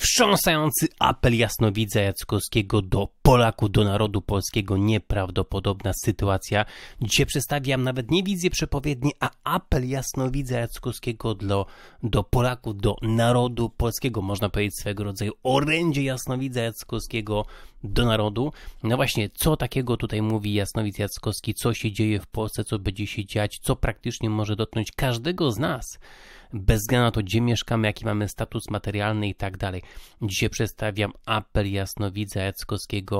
wstrząsający apel jasnowidza Jackowskiego do Polaków do narodu polskiego nieprawdopodobna sytuacja. Dzisiaj przedstawiam nawet nie wizję przepowiedni, a apel jasnowidza Jackowskiego do, do Polaków, do narodu polskiego, można powiedzieć swego rodzaju orędzie jasnowidza Jackowskiego do narodu. No właśnie, co takiego tutaj mówi jasnowidz Jackowski, co się dzieje w Polsce, co będzie się dziać, co praktycznie może dotknąć każdego z nas, bez względu na to, gdzie mieszkamy, jaki mamy status materialny i tak dalej. Dzisiaj przedstawiam apel jasnowidza Jackowskiego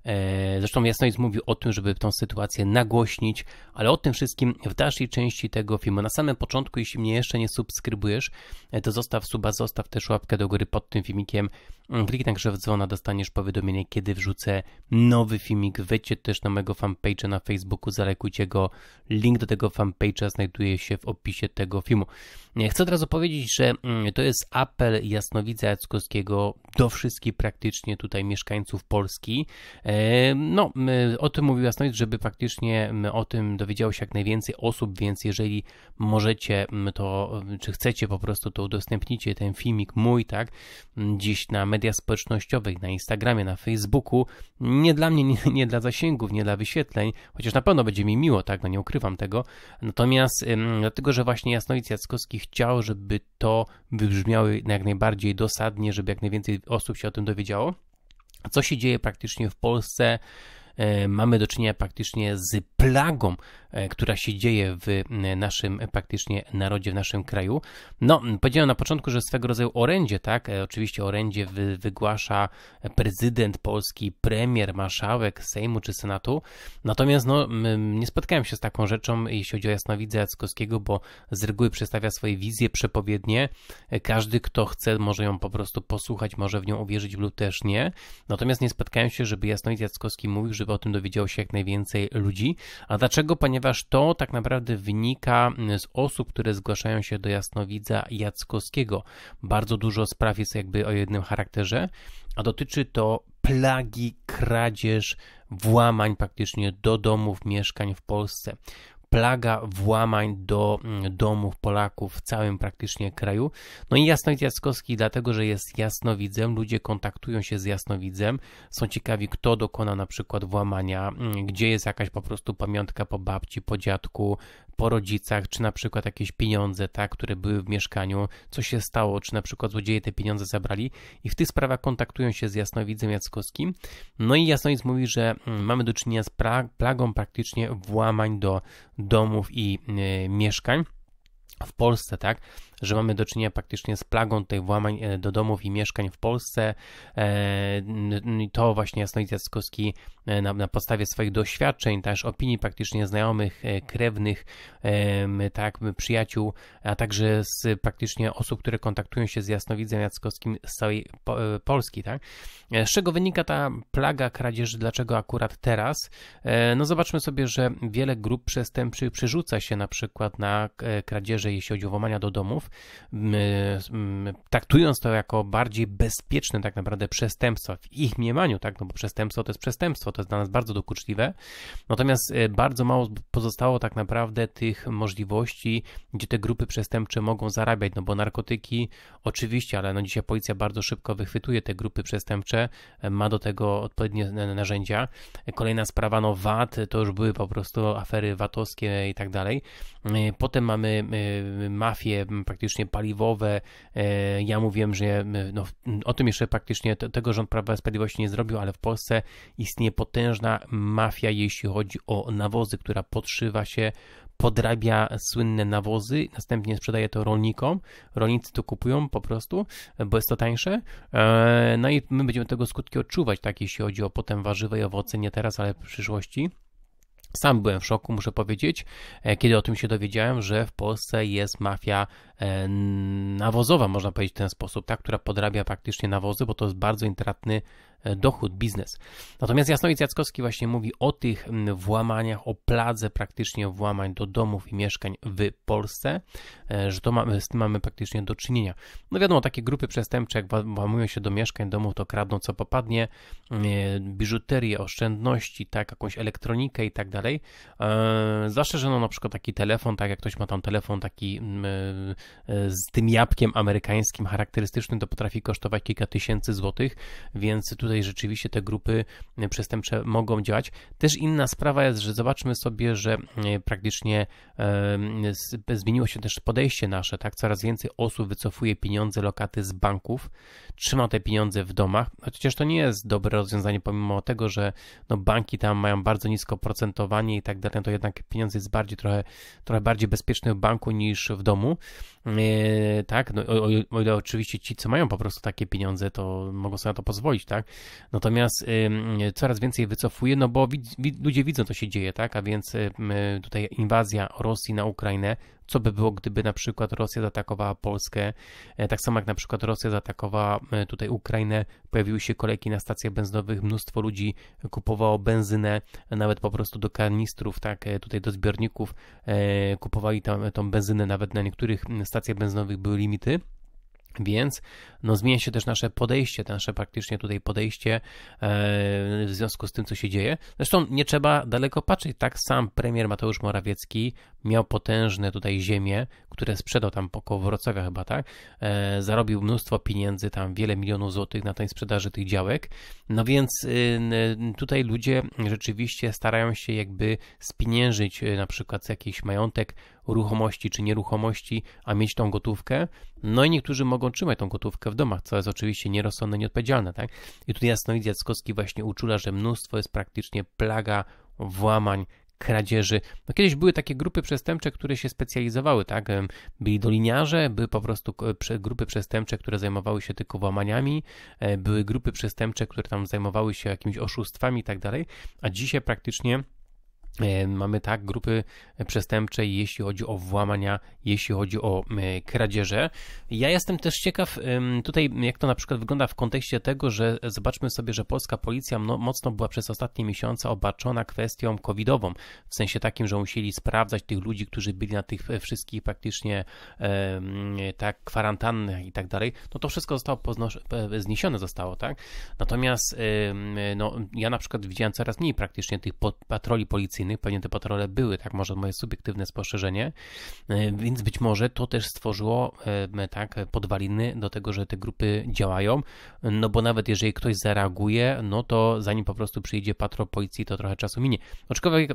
E, zresztą Jasnoidz mówił o tym, żeby tą sytuację nagłośnić, ale o tym wszystkim w dalszej części tego filmu. Na samym początku, jeśli mnie jeszcze nie subskrybujesz, e, to zostaw suba, zostaw też łapkę do góry pod tym filmikiem. Mm, kliknij także w dzwona, dostaniesz powiadomienie, kiedy wrzucę nowy filmik. Wejdźcie też na mojego fanpage'a na Facebooku, zalekujcie go. Link do tego fanpage'a znajduje się w opisie tego filmu. E, chcę od razu powiedzieć, że mm, to jest apel Jasnowidza Jackowskiego do wszystkich praktycznie tutaj mieszkańców Polski E, no, o tym mówił Jasnoid, żeby faktycznie o tym dowiedziało się jak najwięcej osób, więc jeżeli możecie to, czy chcecie po prostu, to udostępnijcie ten filmik mój, tak, gdzieś na mediach społecznościowych, na Instagramie, na Facebooku. Nie dla mnie, nie, nie dla zasięgów, nie dla wyświetleń, chociaż na pewno będzie mi miło, tak, no nie ukrywam tego. Natomiast dlatego, że właśnie Jasnoid Jackowski chciał, żeby to wybrzmiało jak najbardziej dosadnie, żeby jak najwięcej osób się o tym dowiedziało co się dzieje praktycznie w Polsce E, mamy do czynienia praktycznie z plagą, e, która się dzieje w e, naszym praktycznie narodzie, w naszym kraju. No, powiedziałem na początku, że swego rodzaju orędzie, tak? Oczywiście orędzie wygłasza prezydent Polski, premier, marszałek Sejmu czy Senatu. Natomiast no, nie spotkałem się z taką rzeczą, jeśli chodzi o jasnowidza Jackowskiego, bo z reguły przedstawia swoje wizje przepowiednie. Każdy, kto chce, może ją po prostu posłuchać, może w nią uwierzyć lub też nie. Natomiast nie spotkałem się, żeby jasnowidz Jackowski mówił, że o tym dowiedziało się jak najwięcej ludzi. A dlaczego? Ponieważ to tak naprawdę wynika z osób, które zgłaszają się do jasnowidza Jackowskiego. Bardzo dużo spraw jest jakby o jednym charakterze, a dotyczy to plagi, kradzież, włamań praktycznie do domów, mieszkań w Polsce plaga włamań do mm, domów Polaków w całym praktycznie kraju. No i Jasnowidz Jackowski, dlatego że jest jasnowidzem, ludzie kontaktują się z jasnowidzem, są ciekawi, kto dokona na przykład włamania, mm, gdzie jest jakaś po prostu pamiątka po babci, po dziadku, po rodzicach, czy na przykład jakieś pieniądze, tak, które były w mieszkaniu, co się stało, czy na przykład złodzieje te pieniądze zabrali i w tych sprawach kontaktują się z jasnowidzem Jackowskim. No i jasnowidz mówi, że mm, mamy do czynienia z plagą praktycznie włamań do domów i y, mieszkań w Polsce, tak? że mamy do czynienia praktycznie z plagą tych włamań e, do domów i mieszkań w Polsce. E, to właśnie Jasnowic Jackowski e, na, na podstawie swoich doświadczeń, też opinii praktycznie znajomych, krewnych, tak, przyjaciół, a także z praktycznie osób, które kontaktują się z Jasnowidzem Jackowskim z całej Polski, tak? Z czego wynika ta plaga kradzieży, dlaczego akurat teraz? No zobaczmy sobie, że wiele grup przestępczych przerzuca się na przykład na kradzieże, jeśli chodzi o włamania do domów, traktując to jako bardziej bezpieczne tak naprawdę przestępstwa w ich mniemaniu, tak, no bo przestępstwo to jest przestępstwo, to jest dla nas bardzo dokuczliwe, natomiast e, bardzo mało pozostało tak naprawdę tych możliwości, gdzie te grupy przestępcze mogą zarabiać, no bo narkotyki oczywiście, ale no dzisiaj policja bardzo szybko wychwytuje te grupy przestępcze, e, ma do tego odpowiednie narzędzia. E, kolejna sprawa, no VAT, to już były po prostu afery VAT-owskie i tak dalej. Potem mamy mafię praktycznie praktycznie paliwowe. E, ja mówiłem, że no, o tym jeszcze praktycznie tego rząd Prawa i Sprawiedliwości nie zrobił, ale w Polsce istnieje potężna mafia, jeśli chodzi o nawozy, która podszywa się podrabia słynne nawozy, następnie sprzedaje to rolnikom. Rolnicy to kupują po prostu, bo jest to tańsze. E, no i my będziemy tego skutki odczuwać, tak jeśli chodzi o potem warzywa i owoce, nie teraz, ale w przyszłości. Sam byłem w szoku, muszę powiedzieć, e, kiedy o tym się dowiedziałem, że w Polsce jest mafia e, nawozowa, można powiedzieć w ten sposób, ta, która podrabia praktycznie nawozy, bo to jest bardzo intratny E, dochód, biznes. Natomiast Jasnowic Jackowski właśnie mówi o tych włamaniach, o pladze praktycznie włamań do domów i mieszkań w Polsce, e, że to mamy, z tym mamy praktycznie do czynienia. No wiadomo, takie grupy przestępcze, jak włamują się do mieszkań, domów, to kradną co popadnie, e, biżuterię, oszczędności, tak, jakąś elektronikę i tak dalej. Zwłaszcza, że no na przykład taki telefon, tak jak ktoś ma tam telefon taki z tym jabłkiem amerykańskim charakterystyczny, to potrafi kosztować kilka tysięcy złotych, więc tutaj tutaj rzeczywiście te grupy e, przestępcze mogą działać. Też inna sprawa jest, że zobaczmy sobie, że e, praktycznie e, zmieniło się też podejście nasze, tak? Coraz więcej osób wycofuje pieniądze, lokaty z banków, trzyma te pieniądze w domach, chociaż to nie jest dobre rozwiązanie, pomimo tego, że no banki tam mają bardzo nisko procentowanie i tak dalej, to jednak pieniądze jest bardziej trochę, trochę bardziej bezpieczne w banku niż w domu. Mm, e, tak, no, o, o, ile oczywiście ci, co mają po prostu takie pieniądze, to mogą sobie na to pozwolić, tak? Natomiast e, coraz więcej wycofuje, no bo wid, wid, ludzie widzą, co się dzieje, tak? A więc e, tutaj inwazja Rosji na Ukrainę co by było, gdyby na przykład Rosja zaatakowała Polskę, e, tak samo jak na przykład Rosja zaatakowała e, tutaj Ukrainę, pojawiły się kolejki na stacjach benzynowych, mnóstwo ludzi kupowało benzynę, nawet po prostu do kanistrów, tak, e, tutaj do zbiorników, kupowali tam, tą benzynę, nawet na niektórych stacjach benzynowych były limity. Więc no, zmienia się też nasze podejście, nasze praktycznie tutaj podejście w związku z tym, co się dzieje. Zresztą nie trzeba daleko patrzeć. Tak sam premier Mateusz Morawiecki miał potężne tutaj ziemie, które sprzedał tam po Wrocławia chyba, tak? E, zarobił mnóstwo pieniędzy, tam wiele milionów złotych na tej sprzedaży tych działek. No więc y, tutaj ludzie rzeczywiście starają się jakby spieniężyć y, na przykład jakiś majątek ruchomości czy nieruchomości, a mieć tą gotówkę. No i niektórzy mogą trzymać tą gotówkę w domach, co jest oczywiście nierozsądne, nieodpowiedzialne, tak? I tutaj Jasnowidz Jackowski właśnie uczula, że mnóstwo jest praktycznie plaga włamań kradzieży. No kiedyś były takie grupy przestępcze, które się specjalizowały, tak? Byli doliniarze, były po prostu grupy przestępcze, które zajmowały się tylko włamaniami, e, były grupy przestępcze, które tam zajmowały się jakimiś oszustwami i tak dalej, a dzisiaj praktycznie E, mamy tak grupy przestępcze, jeśli chodzi o włamania, jeśli chodzi o kradzieże. Ja jestem też ciekaw tutaj, jak to na przykład wygląda w kontekście tego, że zobaczmy sobie, że polska policja mocno była przez ostatnie miesiące obarczona kwestią covidową, w sensie takim, że musieli sprawdzać tych ludzi, którzy byli na tych e, wszystkich praktycznie tak kwarantannach i tak dalej. No to wszystko zostało e, zniesione zostało, tak? Natomiast no, ja na przykład widziałem coraz mniej praktycznie tych patroli policyjnych atrakcyjnych. Pewnie te patrole były, tak może moje subiektywne spostrzeżenie, e, więc być może to też stworzyło e, tak podwaliny do tego, że te grupy działają, no bo nawet jeżeli ktoś zareaguje, no to zanim po prostu przyjdzie patrol policji, to trochę czasu minie. Aczkolwiek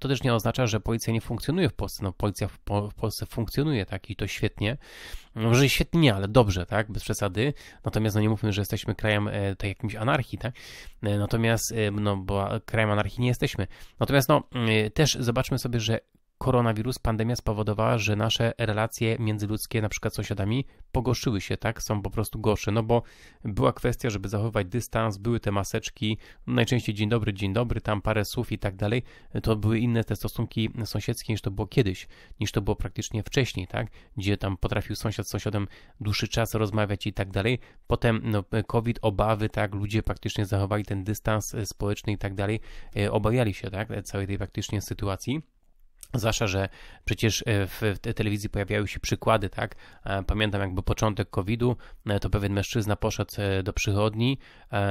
to też nie oznacza, że policja nie funkcjonuje w Polsce. No policja w Polsce funkcjonuje tak i to świetnie, no może świetnie ale dobrze, tak, bez przesady. Natomiast no nie mówmy, że jesteśmy krajem e, tak jakimś anarchii, tak? E, natomiast, e, no bo krajem anarchii nie jesteśmy. Natomiast no e, też zobaczmy sobie, że koronawirus, pandemia spowodowała, że nasze relacje międzyludzkie, na przykład z sąsiadami, pogorszyły się, tak? Są po prostu gorsze, no bo była kwestia, żeby zachować dystans, były te maseczki, najczęściej dzień dobry, dzień dobry, tam parę słów i tak dalej. To były inne te stosunki sąsiedzkie niż to było kiedyś, niż to było praktycznie wcześniej, tak? Gdzie tam potrafił sąsiad z sąsiadem dłuższy czas rozmawiać i tak dalej. Potem no, COVID, obawy, tak? Ludzie praktycznie zachowali ten dystans e, społeczny i tak dalej. E, obawiali się, tak? E, całej tej praktycznie sytuacji. Zwłaszcza, że przecież e, w telewizji pojawiały się przykłady, tak? E, pamiętam, jakby początek COVID-u, e, to pewien mężczyzna poszedł do przychodni,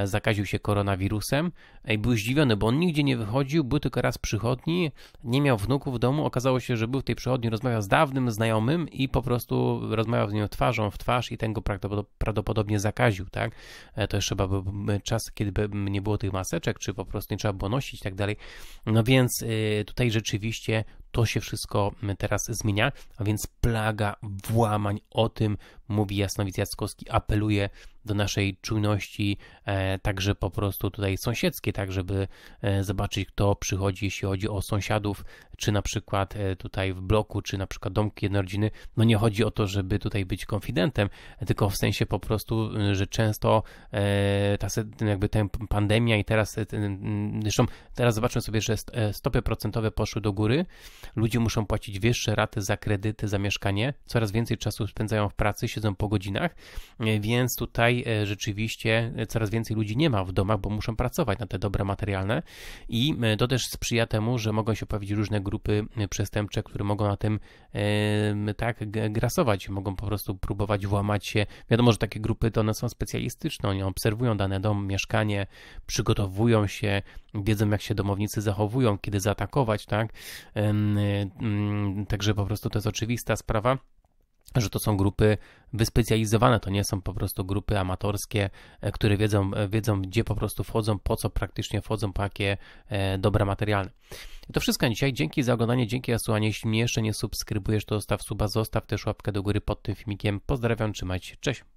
zakaził się koronawirusem i był zdziwiony, bo on nigdzie nie wychodził, był tylko raz w przychodni, nie miał wnuków w domu. Okazało się, że był w tej przychodni, rozmawiał z dawnym znajomym i po prostu rozmawiał z nim twarzą w twarz i ten go prawdopodobnie zakaził, tak? To jeszcze chyba był czas, kiedy nie było tych maseczek, czy po prostu nie trzeba było nosić i tak dalej. No więc tutaj rzeczywiście to się wszystko mm, teraz zmienia, a więc plaga włamań. O tym mówi Jasnowidz Jackowski, apeluje do naszej czujności, e, także po prostu tutaj sąsiedzkiej, tak żeby e, zobaczyć, kto przychodzi, jeśli chodzi o sąsiadów, czy na przykład e, tutaj w bloku, czy na przykład domki jednorodziny. No nie chodzi o to, żeby tutaj być konfidentem, tylko w sensie po prostu, że często ta jakby ta pandemia i teraz, mm, zresztą teraz zobaczmy sobie, że stopy procentowe poszły do góry, ludzie muszą płacić wyższe raty za kredyty, za mieszkanie, coraz więcej czasu spędzają w pracy, siedzą po godzinach, więc tutaj E, rzeczywiście e, coraz więcej ludzi nie ma w domach, bo muszą pracować na te dobre materialne i e, to też sprzyja temu, że mogą się pojawić różne grupy przestępcze, które mogą na tym tak grasować, mogą po prostu próbować włamać się. Wiadomo, że takie grupy to one są specjalistyczne, oni obserwują dane dom, mieszkanie, przygotowują się, wiedzą jak się domownicy zachowują, kiedy zaatakować, tak? Także po prostu to jest oczywista sprawa że to są grupy wyspecjalizowane, to nie są po prostu grupy amatorskie, e, które wiedzą, e, wiedzą gdzie po prostu wchodzą, po co praktycznie wchodzą, po jakie e, dobra materialne. I to wszystko na dzisiaj. Dzięki za oglądanie, dzięki za słuchanie. Jeśli mnie jeszcze nie subskrybujesz, to zostaw suba, zostaw też łapkę do góry pod tym filmikiem. Pozdrawiam, trzymajcie się, cześć!